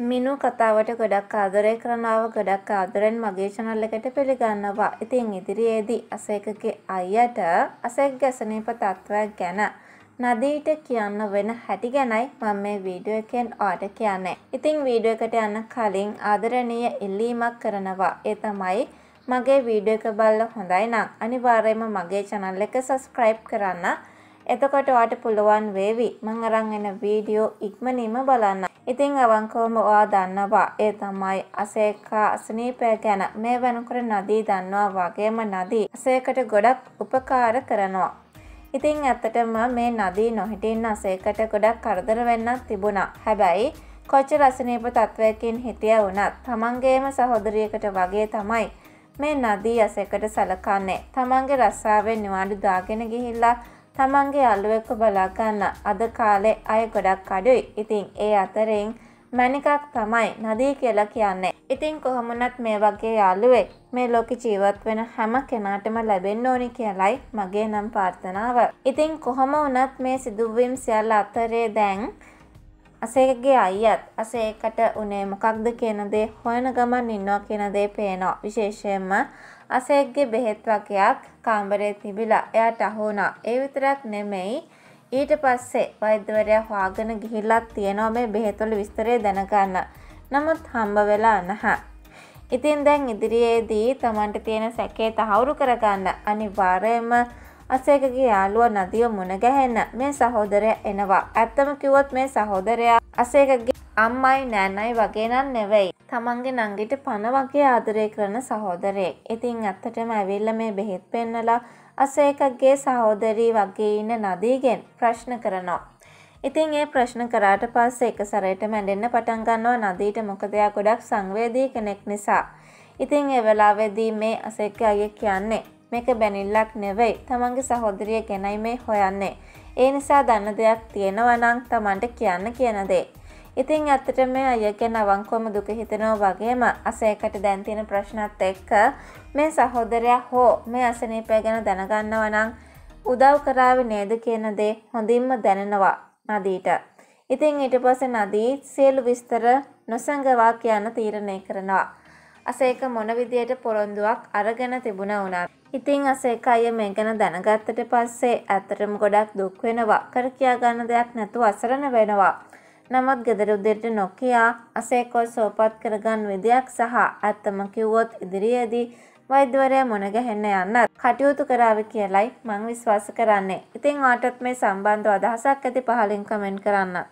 මිනු කතාවට ගොඩක් ආදරය කරනාව ගොඩක් ආදරෙන් මගේ channel එකට පිළිගන්නවා. ඉතින් ඉදිරියේදී අසේකගේ අයියට අසේකගේ අසනීප තත්ත්වයක් ගැන නදීට කියන්න වෙන හැටි ගැනයි මම මේ වීඩියෝ එකෙන් ඔයාට කියන්නේ. ඉතින් වීඩියෝ එකට යන්න කලින් ආදරණීය ඉල්ලීමක් කරනවා. ඒ තමයි මගේ වීඩියෝ එක බලලා හොඳයි නම් අනිවාර්යයෙන්ම මගේ channel එක subscribe කරන්න. එතකොට ඔයාට පුළුවන් වේවි මම අරන් එන වීඩියෝ ඉක්මනින්ම බලන්න. ඉතිං අවංකවම ඔයා දන්නවා ඒ තමයි අසේකා අසනීපය ගැන මේ වෙනකොට නදී දන්නවා වගේම නදී අසේකට ගොඩක් උපකාර කරනවා. ඉතිං ඇත්තටම මේ නදී නොහිටින් අසේකට ගොඩක් කරදර වෙන්නත් තිබුණා. හැබැයි කොච්චර අසනීප තත්වයකින් හිටිය වුණත් තමන්ගේම සහෝදරියකට වගේ තමයි මේ නදී අසේකට සලකන්නේ. තමන්ගේ රස්සාවෙන් නිවාඩු දාගෙන ගිහිල්ලා තමන්ගේ අල්ලුවෙක්ව බලාගන්න අද කාලේ අය ගොඩක් අඩුයි ඉතිං ඒ අතරෙන් මැනිකක් තමයි නදී කියලා කියන්නේ. ඉතිං කොහොමනත් මේ වගේ යාළුවේ මේ ලෝක ජීවත් වෙන හැම කෙනාටම ලැබෙන්න ඕනි කියලයි මගේ නම් පාර්ථනාව. ඉතිං කොහොම වනත් මේ සිදුවීම් සියල්ල අතරේ දැන් අසේගේ අයියත් අසේකට උනේ මොකක්ද කියනදේ හොයන ගමන් ඉන්නවා කියනදේ පේනවා විශේෂයෙන්ම අසෙක්ගේ බෙහෙත් වගයක් කාමරේ තිබිලා එයාට අහු වුණා. ඒ විතරක් නෙමෙයි ඊට පස්සේ වෛද්‍යවරයා හොයාගෙන ගිහිල්ලත් තියෙනවා මේ බෙහෙත්වල විස්තරය දැනගන්න. නමුත් හම්බ වෙලා නැහැ. ඉතින් දැන් ඉදිරියේදී Tamanට තියෙන සැකේ තහවුරු කරගන්න අනිවාර්යයෙන්ම අසේකගේ යාළුවා නදිය මුණ ගැහෙන්න මේ සහෝදරයා එනවා. ඇත්තම කිව්වොත් මේ සහෝදරයා අසේකගේ අම්මයි නෑනයි වගේ නම් නෙවෙයි. තමන්ගේ නංගිට පණ වගේ ආදරය කරන සහෝදරයෙක්. ඉතින් ඇත්තටම ඇවිල්ලා මේ බෙහෙත් පෙන්නලා අසේකගේ සහෝදරී වගේ ඉන්න නදීගෙන් ප්‍රශ්න කරනවා. ඉතින් ඒ ප්‍රශ්න කරාට පස්සේ එක සැරේට මැඩෙන්න පටන් ගන්නවා නදීට මොකද එයා ගොඩක් සංවේදී කෙනෙක් නිසා. ඉතින් ඒ වෙලාවේදී මේ අසේකගේ කියන්නේ මේක බැනිල්ලක් නෙවෙයි තමන්ගේ සහෝදරිය ගැනයි මේ හොයන්නේ. ඒ නිසා දන්න දෙයක් තියෙනවා නම් තමන්ට කියන්න කියන දේ. ඉතින් ඇත්තට මේ අය ගැන අවංකෝම දුක හිතනෝ වගේම අසයකට දැන්තින ප්‍රශ්නත් එක්ක මේ සහෝදරයා හෝ මේ අසනීපය ගැන දැනගන්නව නම් උදව් කරාව නේද කියන දේ හොඳින්ම දැනෙනවා නදීට. ඉතින් ඊට පස්සේ නදී සියලු විස්තර නොසඟවා කියන්න තීරණය කරනවා. අසේක මොන විදියට පොරොන්දුවක් අරගෙන තිබුණ වුණත්. ඉතිං අසේක අය මේ ගැන දැනගත්තට පස්සේ ඇත්තටම ගොඩක් දුක් වෙනවා කර කියා ගන්න දෙයක් නැතුව අසරණ වෙනවා. නමුත් ගෙදර උදෙරට නොකියා අසේකොල් සෝපත් කරගන්න විදයක් සහ ඇත්තම කිව්වොත් ඉදිරියේදී වෛද්‍යවරයා මොන ගැහෙන්න යන්නත් කටයුතු කරාවි කියලයි මං විශ්වාස කරන්නේ. ඉතින් ඔයාටත් මේ සම්බන්ධව අදහසක් ඇති පහලින් කමෙන්ට් කරන්න.